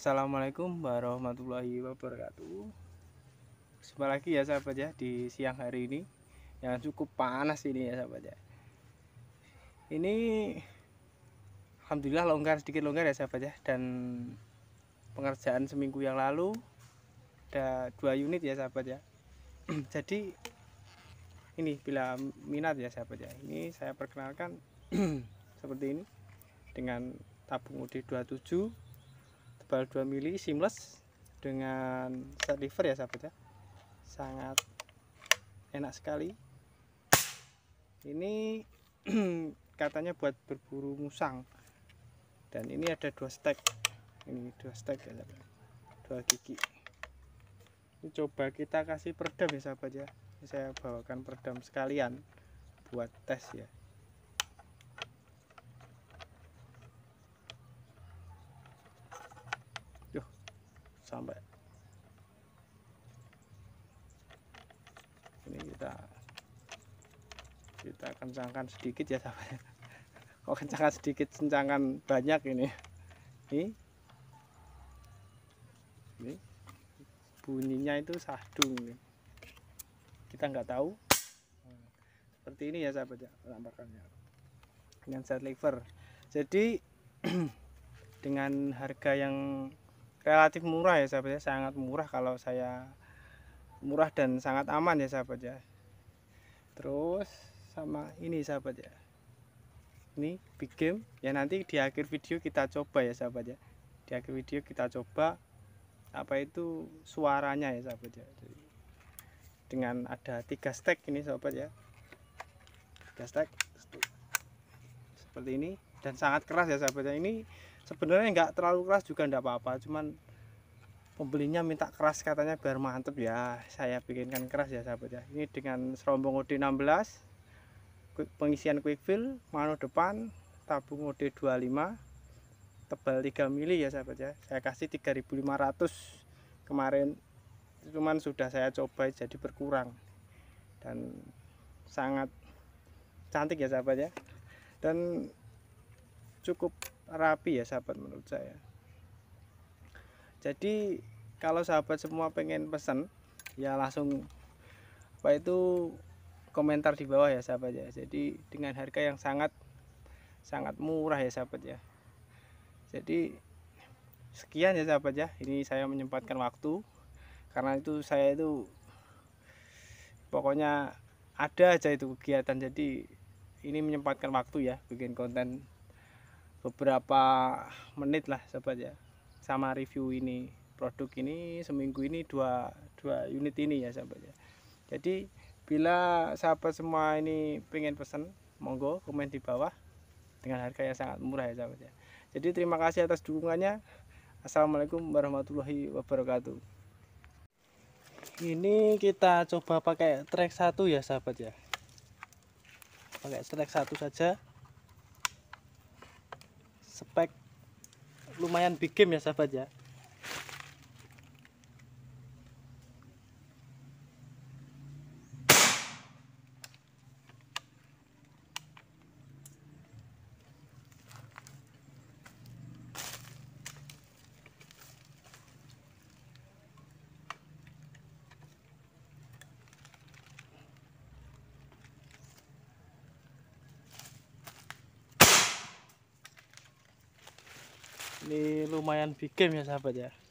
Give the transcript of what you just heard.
Assalamualaikum warahmatullahi wabarakatuh Jumpa lagi ya sahabat ya di siang hari ini Yang cukup panas ini ya sahabat ya Ini Alhamdulillah longgar sedikit longgar ya sahabat ya Dan pengerjaan seminggu yang lalu Ada dua unit ya sahabat ya Jadi Ini bila minat ya sahabat ya Ini saya perkenalkan Seperti ini Dengan tabung UD27 bal 2 mili seamless dengan set liver ya sahabat ya sangat enak sekali ini katanya buat berburu musang dan ini ada dua stek ini dua stek ya sahabat dua gigi ini coba kita kasih peredam ya sahabat ya ini saya bawakan peredam sekalian buat tes ya sampai ini kita kita kencangkan sedikit ya sampai kok oh, kencangkan sedikit kencangkan banyak ini ini ini bunyinya itu sadung ini. kita nggak tahu seperti ini ya sahabat ya penampakannya dengan set liver jadi dengan harga yang relatif murah ya sahabat ya sangat murah kalau saya murah dan sangat aman ya sahabat ya terus sama ini sahabat ya ini big game ya nanti di akhir video kita coba ya sahabat ya di akhir video kita coba apa itu suaranya ya sahabat ya dengan ada tiga stack ini sahabat ya tiga stack seperti ini dan sangat keras ya sahabat ya ini sebenarnya nggak terlalu keras juga nggak apa-apa cuman pembelinya minta keras katanya biar mantep ya saya bikinkan keras ya sahabat ya ini dengan serombong OD16 pengisian quick fill mano depan tabung OD25 tebal 3 mili ya sahabat ya saya kasih 3500 kemarin cuman sudah saya coba jadi berkurang dan sangat cantik ya sahabat ya dan cukup rapi ya sahabat menurut saya jadi kalau sahabat semua pengen pesan ya langsung apa itu komentar di bawah ya sahabat ya jadi dengan harga yang sangat sangat murah ya sahabat ya jadi sekian ya sahabat ya ini saya menyempatkan waktu karena itu saya itu pokoknya ada aja itu kegiatan jadi ini menyempatkan waktu ya bikin konten beberapa menit lah sobat ya sama review ini produk ini seminggu ini dua, dua unit ini ya sobat ya jadi bila sahabat semua ini pengen pesan monggo komen di bawah dengan harga yang sangat murah ya sahabat ya jadi terima kasih atas dukungannya Assalamualaikum warahmatullahi wabarakatuh ini kita coba pakai track satu ya sahabat ya pakai track satu saja spek lumayan big game ya sahabat ya ini lumayan big game ya sahabat ya